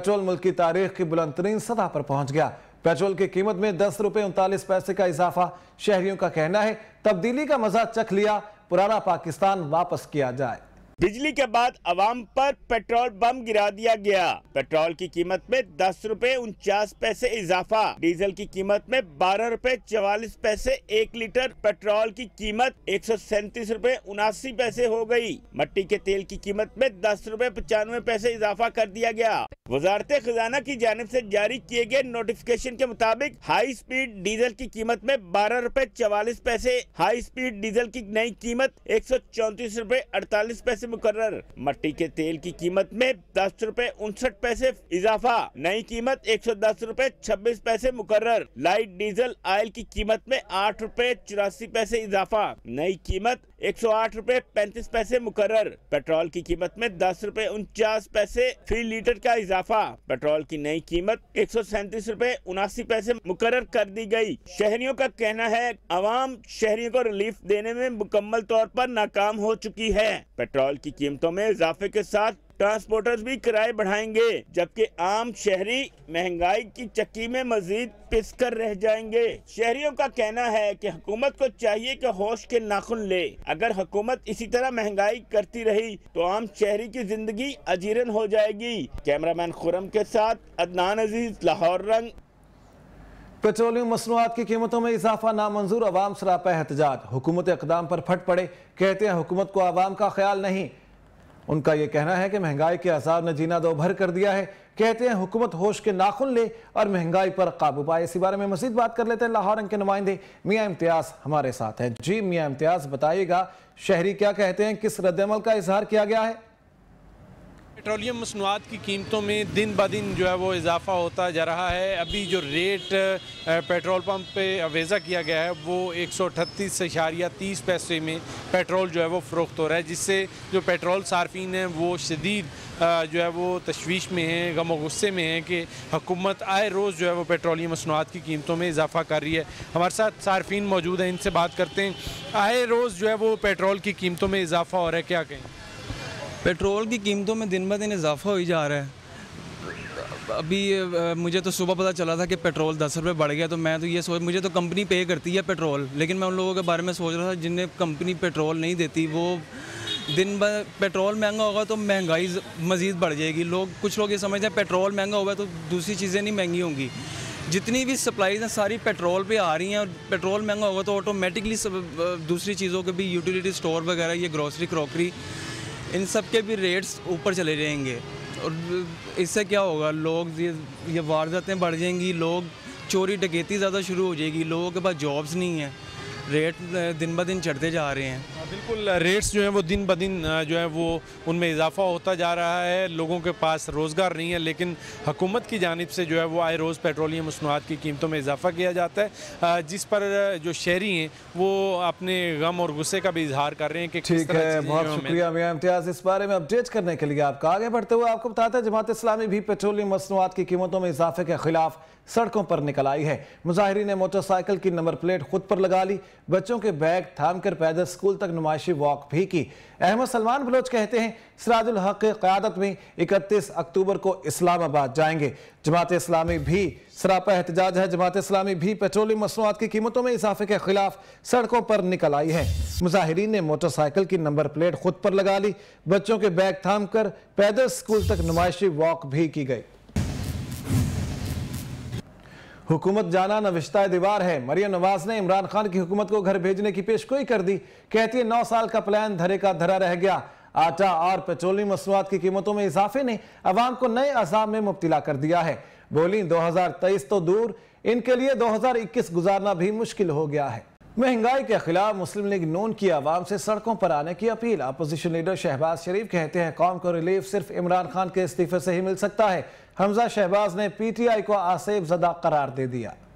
petrol मुल्क की तारीख की बुलंद तरीन सतह पर पहुंच गया पेट्रोल की कीमत में दस रुपए उनतालीस पैसे का इजाफा शहरियों का कहना है तब्दीली का मजा चख लिया पुराना पाकिस्तान वापस किया जाए बिजली के बाद आवाम पर पेट्रोल बम गिरा दिया गया पेट्रोल की कीमत में दस रूपए उनचास पैसे इजाफा डीजल की कीमत में बारह रूपए चवालीस पैसे एक लीटर पेट्रोल की कीमत एक सौ सैंतीस रूपए उनासी पैसे हो गई मट्टी के तेल की कीमत में दस रूपए पचानवे पैसे इजाफा कर दिया गया वजारत खजाना की जानब ऐसी जारी किए गए नोटिफिकेशन के मुताबिक हाई स्पीड डीजल की कीमत में बारह रूपए चवालीस पैसे हाई स्पीड डीजल की नई कीमत एक सौ चौतीस रूपए अड़तालीस पैसे मुकर्र मट्टी के तेल की कीमत में दस रूपए उनसठ पैसे इजाफा नई कीमत एक सौ दस रूपए छब्बीस पैसे मुकर्र लाइट डीजल ऑयल की कीमत में आठ रूपए चौरासी पैसे इजाफा नई कीमत एक सौ आठ रूपए पैंतीस पैसे मुकर पेट्रोल की कीमत में दस रूपए उनचास पैसे फी लीटर का इजाफा पेट्रोल की नई कीमत एक सौ सैंतीस रूपए उनासी पैसे मुकर कर दी गई शहरियों का कहना है आवाम शहरियों को रिलीफ देने में मुकम्मल तौर पर नाकाम हो चुकी है पेट्रोल की कीमतों में इजाफे के साथ ट्रांसपोर्टर्स भी किराए बढ़ाएंगे जबकि आम शहरी महंगाई की चक्की में मजीद पिस कर रह जाएंगे शहरियों का कहना है कि हुकूमत को चाहिए कि होश के नाखुन ले अगर हुकूमत इसी तरह महंगाई करती रही तो आम शहरी की जिंदगी अजीरन हो जाएगी कैमरामैन खुरम के साथ अदनान अजीज लाहौर रंग पेट्रोलियम मसनूआत की कीमतों में इजाफा नामंजूर अवाम सरापा एहतजाज हुकूमत इकदाम पर फट पड़े कहते हैं हुकूमत को आवाम का ख्याल नहीं उनका ये कहना है कि महंगाई के अजाब ने जीना दो भर कर दिया है कहते हैं हुकूमत होश के नाखुन ले और महंगाई पर काबू पाए इसी बारे में मजीद बात कर लेते हैं लाहौर के नुमाइंदे मियाँ इम्तियाज हमारे साथ हैं जी मियाँ इम्तियाज बताइएगा शहरी क्या कहते हैं किस रद्दमल का इजहार किया गया है पेट्रोलियम मसनूआत की कीमतों में दिन ब दिन जो है वो इजाफा होता जा रहा है अभी जो रेट पेट्रोल पंप पे अवेज़ा किया गया है वो एक सौ अठतीस इशारिया तीस पैसे में पेट्रोल जो है वो फ़रोख्त हो रहा है जिससे जो पेट्रोल सार्फिन हैं वो शदीद जो है वो तशवीश में हैं गम गुस्से में हैं कि हुकूमत आए रोज़ जो है वो पेट्रोलियम मसनूआत की कीमतों में इजाफा कर रही है हमारे साथ सार्फिन मौजूद हैं इनसे बात करते हैं आए रोज़ जो है वो पेट्रोल की कीमतों में इजाफा हो रहा है क्या कहें पेट्रोल की कीमतों में दिन ब दिन इजाफा हो ही जा रहा है अभी मुझे तो सुबह पता चला था कि पेट्रोल दस रुपये बढ़ गया तो मैं तो ये सोच मुझे तो कंपनी पे करती है पेट्रोल लेकिन मैं उन लोगों के बारे में सोच रहा था जिन्हें कंपनी पेट्रोल नहीं देती वो दिन ब पेट्रोल महंगा होगा तो महंगाई मज़ीद बढ़ जाएगी लोग कुछ लोग ये समझते हैं पेट्रोल महंगा होगा तो दूसरी चीज़ें नहीं महंगी होंगी जितनी भी सप्लाईज हैं सारी पेट्रोल पे आ रही हैं और पेट्रोल महंगा होगा तो ऑटोमेटिकली दूसरी चीज़ों के भी यूटिलिटी स्टोर वगैरह ये ग्रोसरी क्रॉकरी इन सब के भी रेट्स ऊपर चले जाएंगे और इससे क्या होगा लोग ये ये वारदातें बढ़ जाएंगी लोग चोरी डकैती ज़्यादा शुरू हो जाएगी लोगों के पास जॉब्स नहीं हैं रेट दिन ब दिन चढ़ते जा रहे हैं बिल्कुल रेट्स जो हैं वो दिन ब दिन जो है वो उनमें इजाफा होता जा रहा है लोगों के पास रोज़गार नहीं है लेकिन हुकूमत की जानब से जो है वो आए रोज़ पेट्रोलियम मसनूआत की कीमतों में इजाफा किया जाता है जिस पर जो शहरी हैं वो अपने गम और गुस्से का भी इजहार कर रहे हैं कि ठीक है बहुत शुक्रिया मियाँ इम्तियाज़ इस बारे में अपडेट करने के लिए आपका आगे बढ़ते हुए आपको बताते हैं जमात इस्लामी भी पेट्रोलियम मसनूआत की कीमतों में इजाफे के खिलाफ सड़कों पर निकल आई है मुजाहरी ने मोटरसाइकिल की नंबर प्लेट खुद पर लगा ली बच्चों के बैग थाम कर पैदल स्कूल तक नुमाइशी वॉक भी की अहमद सलमान बलोच कहते हैं सराजुल हक क्यादत में 31 अक्टूबर को इस्लामाबाद जाएंगे जमात इस्लामी भी सरापा एहतजाज है जमात इस्लामी भी पेट्रोलियम मसनूआत की कीमतों में इजाफे के खिलाफ सड़कों पर निकल आई है मुजाहरीन ने मोटरसाइकिल की नंबर प्लेट खुद पर लगा ली बच्चों के बैग थाम कर पैदल स्कूल तक नुमाइशी वॉक भी की गई हुकूमत जाना नविश्ता दीवार है मरियम नवाज ने इमरान खान की हुकूमत को घर भेजने की पेशगोई कर दी कहती है नौ साल का प्लान धरे का धरा रह गया आटा और पेट्रोलियम मसूआत की कीमतों में इजाफे ने अवाम को नए अजाम में मुब्तला कर दिया है बोली 2023 तो दूर इनके लिए 2021 गुजारना भी मुश्किल हो गया है महंगाई के खिलाफ मुस्लिम लीग नून की आवाम से सड़कों पर आने की appeal opposition leader Shahbaz Sharif कहते हैं कौम को रिलीफ सिर्फ इमरान खान के इस्तीफे से ही मिल सकता है हमजा शहबाज ने पीटीआई को आसेब जदा करार दे दिया